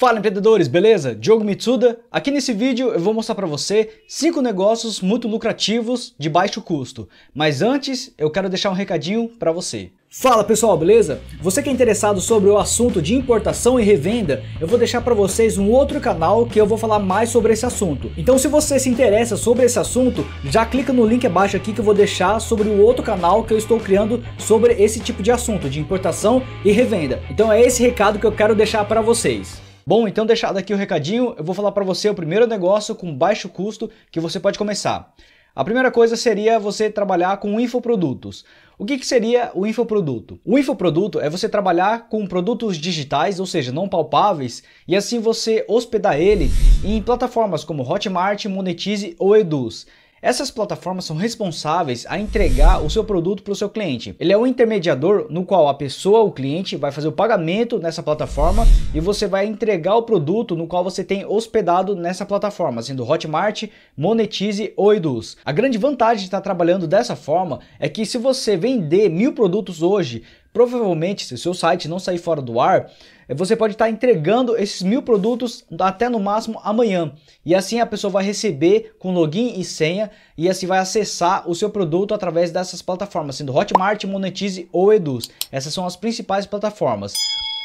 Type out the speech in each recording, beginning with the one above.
Fala empreendedores, beleza? Diogo Mitsuda. Aqui nesse vídeo eu vou mostrar para você 5 negócios muito lucrativos de baixo custo. Mas antes, eu quero deixar um recadinho para você. Fala pessoal, beleza? Você que é interessado sobre o assunto de importação e revenda, eu vou deixar para vocês um outro canal que eu vou falar mais sobre esse assunto. Então se você se interessa sobre esse assunto, já clica no link abaixo aqui que eu vou deixar sobre o outro canal que eu estou criando sobre esse tipo de assunto de importação e revenda. Então é esse recado que eu quero deixar para vocês. Bom, então deixado aqui o recadinho, eu vou falar para você o primeiro negócio com baixo custo que você pode começar. A primeira coisa seria você trabalhar com infoprodutos. O que, que, seria o infoproduto? O infoproduto é você trabalhar com produtos digitais, ou seja, não palpáveis, e assim você hospedar ele em plataformas como Hotmart, Monetize ou Eduz. Essas plataformas são responsáveis a entregar o seu produto para o seu cliente. Ele é um intermediador no qual a pessoa, o cliente, vai fazer o pagamento nessa plataforma e você vai entregar o produto no qual você tem hospedado nessa plataforma, sendo Hotmart, Monetize ou Eduz. A grande vantagem de estar trabalhando dessa forma é que se você vender mil produtos hoje, provavelmente se o seu site não sair fora do ar, é, você pode estar tá entregando esses mil produtos até no máximo amanhã. E assim a pessoa vai receber com login e senha e assim vai acessar o seu produto através dessas plataformas, sendo Hotmart, Monetize ou Eduz. Essas são as principais plataformas.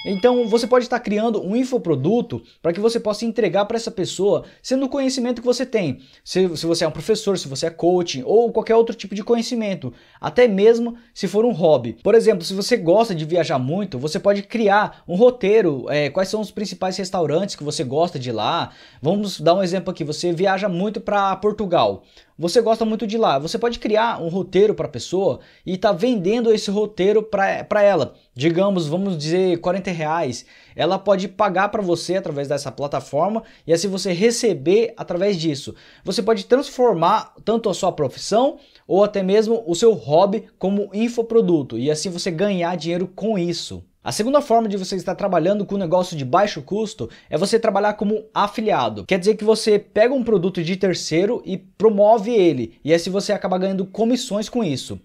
Então você pode estar criando um infoproduto para que você possa entregar para essa pessoa, sendo o conhecimento que você tem. Se, se você é um professor, se você é coaching ou qualquer outro tipo de conhecimento, até mesmo se for um hobby. Por exemplo, se você gosta de viajar muito, você pode criar um roteiro, é, quais são os principais restaurantes que você gosta de lá. Vamos dar um exemplo aqui, você viaja muito para Portugal você gosta muito de lá. Você pode criar um roteiro para a pessoa e tá vendendo esse roteiro para ela. Digamos, vamos dizer 40 reais. Ela pode pagar para você através dessa plataforma e assim você receber através disso. Você pode transformar tanto a sua profissão ou até mesmo o seu hobby como infoproduto e assim você ganhar dinheiro com isso. A segunda forma de você estar trabalhando com um negócio de baixo custo é você trabalhar como afiliado. Quer dizer que você pega um produto de terceiro e promove ele, e assim você acaba ganhando comissões com isso.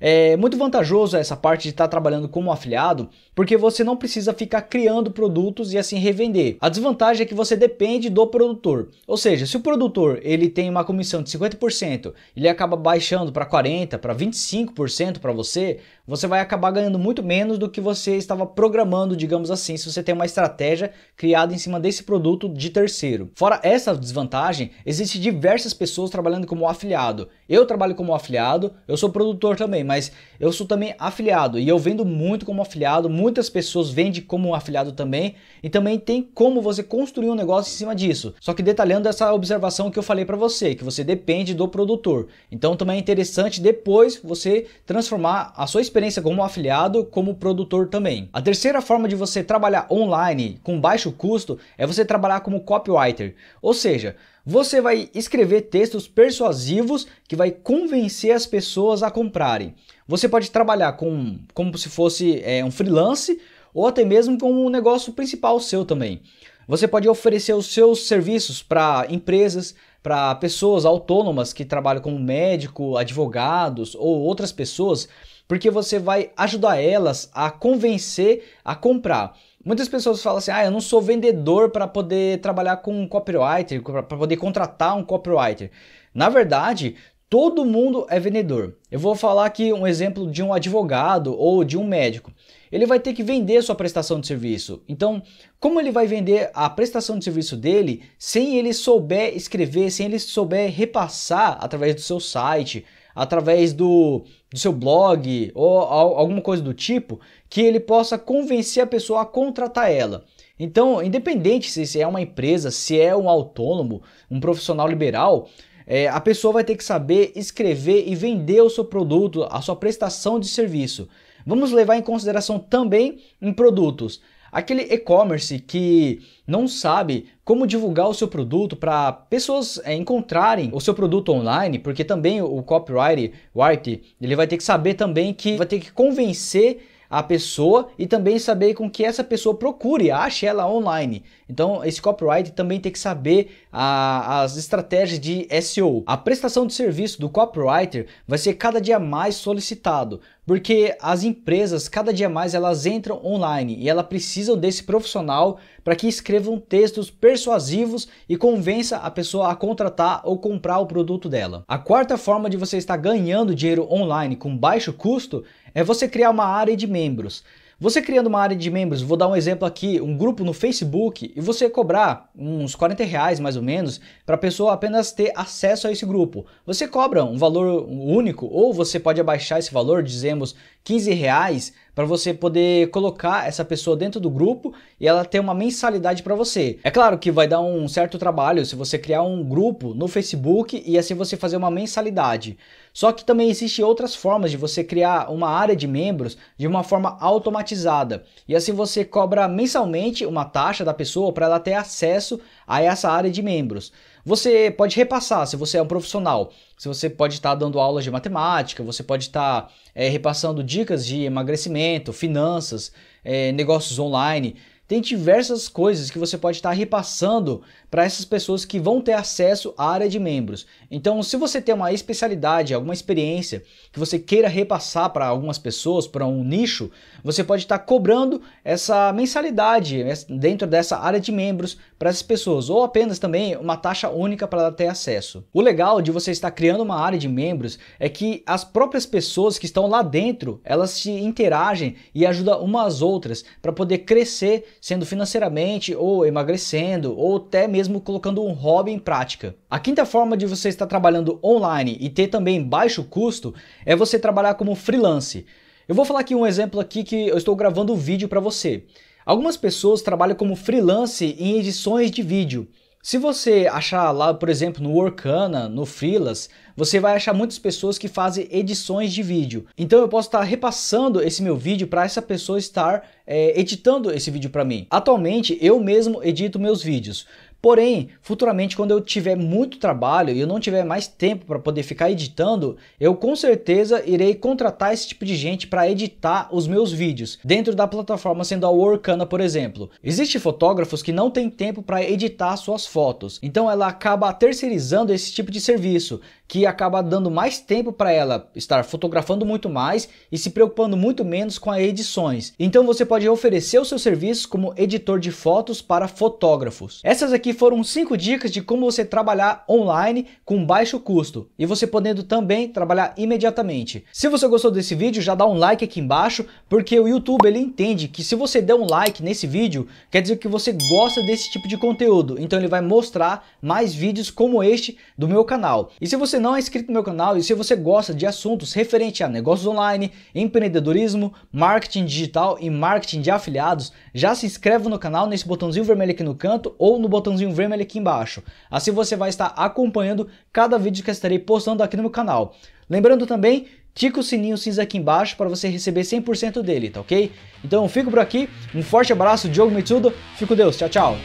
É muito vantajoso essa parte de estar trabalhando como afiliado, porque você não precisa ficar criando produtos e assim revender. A desvantagem é que você depende do produtor. Ou seja, se o produtor ele tem uma comissão de 50%, ele acaba baixando para 40, para 25% para você, você vai acabar ganhando muito menos do que você estava programando, digamos assim, se você tem uma estratégia criada em cima desse produto de terceiro. Fora essa desvantagem, existe diversas pessoas trabalhando como afiliado. Eu trabalho como afiliado, eu sou produtor também, mas eu sou também afiliado e eu vendo muito como afiliado, muitas pessoas vendem como afiliado também, e também tem como você construir um negócio em cima disso. Só que detalhando essa observação que eu falei para você, que você depende do produtor. Então também é interessante depois você transformar a sua experiência experiência como afiliado, como produtor também. A terceira forma de você trabalhar online com baixo custo é você trabalhar como copywriter, ou seja, você vai escrever textos persuasivos que vai convencer as pessoas a comprarem. Você pode trabalhar com, como se fosse é, um freelance ou até mesmo como um negócio principal seu também. Você pode oferecer os seus serviços para empresas, para pessoas autônomas que trabalham como médico, advogados ou outras pessoas porque você vai ajudar elas a convencer a comprar. Muitas pessoas falam assim: ah, eu não sou vendedor para poder trabalhar com um copywriter, para poder contratar um copywriter. Na verdade, todo mundo é vendedor. Eu vou falar aqui um exemplo de um advogado ou de um médico. Ele vai ter que vender sua prestação de serviço. Então, como ele vai vender a prestação de serviço dele sem ele souber escrever, sem ele souber repassar através do seu site? através do, do seu blog ou alguma coisa do tipo, que ele possa convencer a pessoa a contratar ela. Então, independente se é uma empresa, se é um autônomo, um profissional liberal, é, a pessoa vai ter que saber escrever e vender o seu produto, a sua prestação de serviço. Vamos levar em consideração também em produtos. Aquele e-commerce que não sabe como divulgar o seu produto para pessoas é, encontrarem o seu produto online, porque também o copyright, o art, ele vai ter que saber também que vai ter que convencer a pessoa e também saber com que essa pessoa procure, ache ela online. Então, esse copywriter também tem que saber a, as estratégias de SEO. A prestação de serviço do copywriter vai ser cada dia mais solicitado, porque as empresas cada dia mais elas entram online e elas precisam desse profissional para que escrevam textos persuasivos e convença a pessoa a contratar ou comprar o produto dela. A quarta forma de você estar ganhando dinheiro online com baixo custo é você criar uma área de membros. Você criando uma área de membros, vou dar um exemplo aqui, um grupo no Facebook, e você cobrar uns 40 reais mais ou menos para a pessoa apenas ter acesso a esse grupo. Você cobra um valor único ou você pode abaixar esse valor, dizemos 15 reais, para você poder colocar essa pessoa dentro do grupo e ela ter uma mensalidade para você. É claro que vai dar um certo trabalho se você criar um grupo no Facebook e assim você fazer uma mensalidade. Só que também existem outras formas de você criar uma área de membros de uma forma automatizada. E assim você cobra mensalmente uma taxa da pessoa para ela ter acesso a essa área de membros. Você pode repassar, se você é um profissional, se você pode estar tá dando aulas de matemática, você pode estar tá, é, repassando dicas de emagrecimento, finanças, é, negócios online tem diversas coisas que você pode estar repassando para essas pessoas que vão ter acesso à área de membros. Então, se você tem uma especialidade, alguma experiência que você queira repassar para algumas pessoas, para um nicho, você pode estar cobrando essa mensalidade dentro dessa área de membros para essas pessoas, ou apenas também uma taxa única para ter acesso. O legal de você estar criando uma área de membros é que as próprias pessoas que estão lá dentro, elas se interagem e ajudam umas outras para poder crescer sendo financeiramente ou emagrecendo ou até mesmo colocando um hobby em prática. A quinta forma de você estar trabalhando online e ter também baixo custo é você trabalhar como freelance. Eu vou falar aqui um exemplo aqui que eu estou gravando um vídeo para você. Algumas pessoas trabalham como freelance em edições de vídeo. Se você achar lá, por exemplo, no Workana, no Freelas, você vai achar muitas pessoas que fazem edições de vídeo. Então eu posso estar repassando esse meu vídeo para essa pessoa estar é, editando esse vídeo para mim. Atualmente eu mesmo edito meus vídeos, Porém, futuramente, quando eu tiver muito trabalho e eu não tiver mais tempo para poder ficar editando, eu com certeza irei contratar esse tipo de gente para editar os meus vídeos dentro da plataforma, sendo a Workana, por exemplo. Existem fotógrafos que não têm tempo para editar suas fotos, então ela acaba terceirizando esse tipo de serviço que acaba dando mais tempo para ela estar fotografando muito mais e se preocupando muito menos com as edições. Então você pode oferecer o seu serviço como editor de fotos para fotógrafos. Essas aqui foram cinco dicas de como você trabalhar online com baixo custo e você podendo também trabalhar imediatamente. Se você gostou desse vídeo, já dá um like aqui embaixo, porque o YouTube ele entende que se você der um like nesse vídeo, quer dizer que você gosta desse tipo de conteúdo. Então ele vai mostrar mais vídeos como este do meu canal. E se você você não é inscrito no meu canal e se você gosta de assuntos referente a negócios online, empreendedorismo, marketing digital e marketing de afiliados, já se inscreva no canal nesse botãozinho vermelho aqui no canto ou no botãozinho vermelho aqui embaixo. Assim você vai estar acompanhando cada vídeo que eu estarei postando aqui no meu canal. Lembrando também, tica o sininho cinza aqui embaixo para você receber 100% dele, tá ok? Então eu fico por aqui, um forte abraço, Diogo Mitsudo, fico com Deus, tchau, tchau!